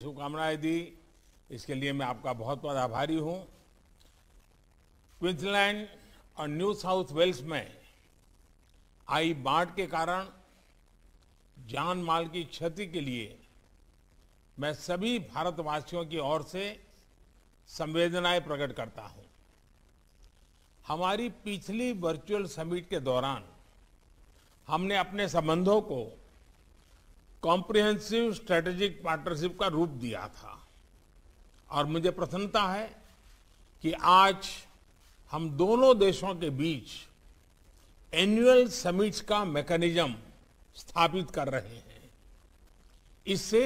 शुभकामनाएं दी इसके लिए मैं आपका बहुत बहुत आभारी हूं क्विंसलैंड और न्यू साउथ वेल्स में आई बाढ़ के कारण जान माल की क्षति के लिए मैं सभी भारतवासियों की ओर से संवेदनाएं प्रकट करता हूं हमारी पिछली वर्चुअल समिट के दौरान हमने अपने संबंधों को कॉम्प्रिहेंसिव स्ट्रेटेजिक पार्टनरशिप का रूप दिया था और मुझे प्रसन्नता है कि आज हम दोनों देशों के बीच एनुअल समिट्स का मैकेनिज्म स्थापित कर रहे हैं इससे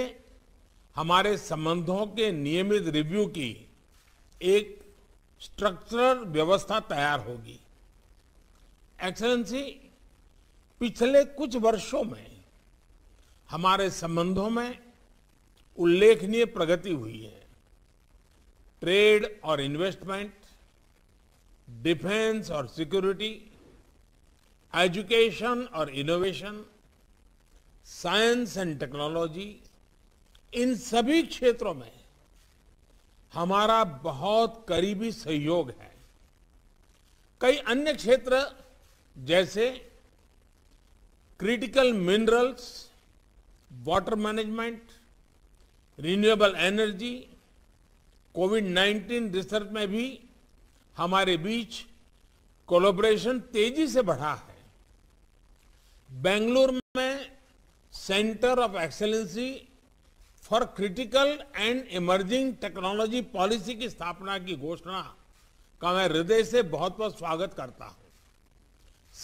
हमारे संबंधों के नियमित रिव्यू की एक स्ट्रक्चरल व्यवस्था तैयार होगी एक्सलेंसी पिछले कुछ वर्षों में हमारे संबंधों में उल्लेखनीय प्रगति हुई है ट्रेड और इन्वेस्टमेंट डिफेंस और सिक्योरिटी एजुकेशन और इनोवेशन साइंस एंड टेक्नोलॉजी इन सभी क्षेत्रों में हमारा बहुत करीबी सहयोग है कई अन्य क्षेत्र जैसे critical minerals water management renewable energy covid 19 research में भी हमारे बीच कोलोबरेशन तेजी से बढ़ा है बेंगलुरु में centre of excellency for critical and emerging technology policy की स्थापना की घोषणा का मैं हृदय से बहुत बहुत स्वागत करता हूं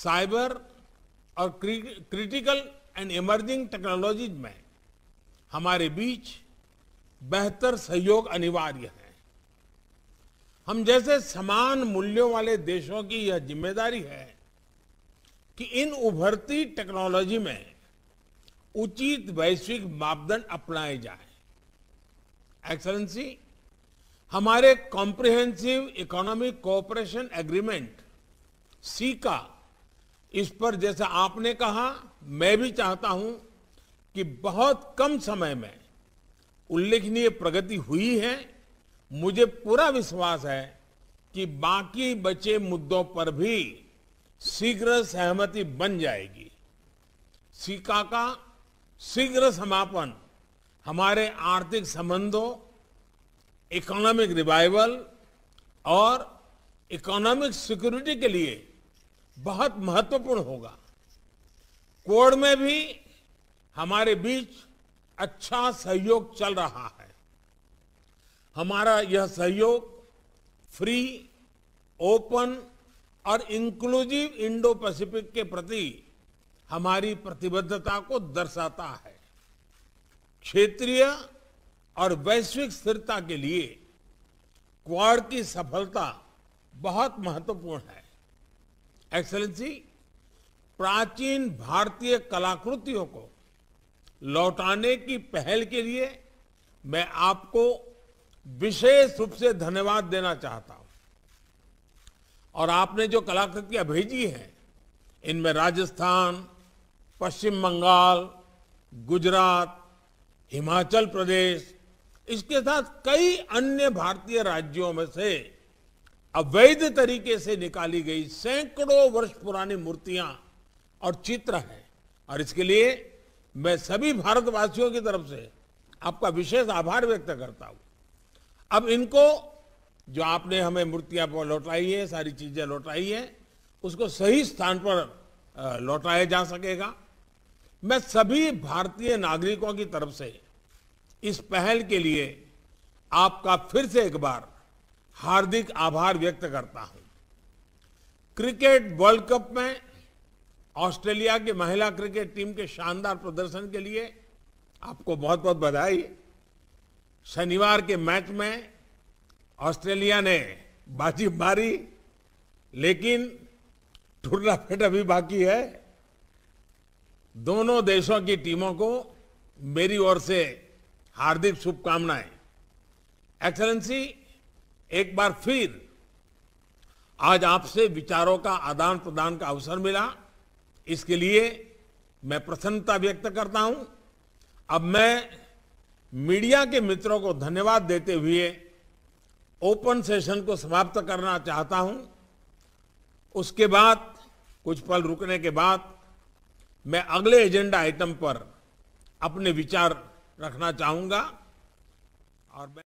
साइबर और क्रिटिकल एंड इमर्जिंग टेक्नोलॉजीज में हमारे बीच बेहतर सहयोग अनिवार्य है हम जैसे समान मूल्यों वाले देशों की यह जिम्मेदारी है कि इन उभरती टेक्नोलॉजी में उचित वैश्विक मापदंड अपनाए जाए एक्सलेंसी हमारे comprehensive economic cooperation agreement C का इस पर जैसा आपने कहा मैं भी चाहता हूं कि बहुत कम समय में उल्लेखनीय प्रगति हुई है मुझे पूरा विश्वास है कि बाकी बचे मुद्दों पर भी शीघ्र सहमति बन जाएगी सिक्का का शीघ्र समापन हमारे आर्थिक संबंधों इकोनॉमिक रिवाइवल और इकोनॉमिक सिक्योरिटी के लिए बहुत महत्वपूर्ण होगा कोड में भी हमारे बीच अच्छा सहयोग चल रहा है हमारा यह सहयोग फ्री ओपन और इंक्लूसिव इंडो पैसिफिक के प्रति हमारी प्रतिबद्धता को दर्शाता है क्षेत्रीय और वैश्विक स्थिरता के लिए क्वाड की सफलता बहुत महत्वपूर्ण है एक्सलेंसी प्राचीन भारतीय कलाकृतियों को लौटाने की पहल के लिए मैं आपको विशेष रूप से धन्यवाद देना चाहता हूं और आपने जो कलाकृतियां भेजी हैं इनमें राजस्थान पश्चिम बंगाल गुजरात हिमाचल प्रदेश इसके साथ कई अन्य भारतीय राज्यों में से अवैध तरीके से निकाली गई सैकड़ों वर्ष पुरानी मूर्तियां और चित्र है और इसके लिए मैं सभी भारतवासियों की तरफ से आपका विशेष आभार व्यक्त करता हूं अब इनको जो आपने हमें मूर्तियां लौटाई है सारी चीजें लौटाई है उसको सही स्थान पर लौटाया जा सकेगा मैं सभी भारतीय नागरिकों की तरफ से इस पहल के लिए आपका फिर से एक बार हार्दिक आभार व्यक्त करता हूं क्रिकेट वर्ल्ड कप में ऑस्ट्रेलिया की महिला क्रिकेट टीम के शानदार प्रदर्शन के लिए आपको बहुत बहुत बधाई शनिवार के मैच में ऑस्ट्रेलिया ने बाजी मारी लेकिन टूर्नामेंट अभी बाकी है दोनों देशों की टीमों को मेरी ओर से हार्दिक शुभकामनाएं एक्सलेंसी एक बार फिर आज आपसे विचारों का आदान प्रदान का अवसर मिला इसके लिए मैं प्रसन्नता व्यक्त करता हूं अब मैं मीडिया के मित्रों को धन्यवाद देते हुए ओपन सेशन को समाप्त करना चाहता हूं उसके बाद कुछ पल रुकने के बाद मैं अगले एजेंडा आइटम पर अपने विचार रखना चाहूंगा और मैं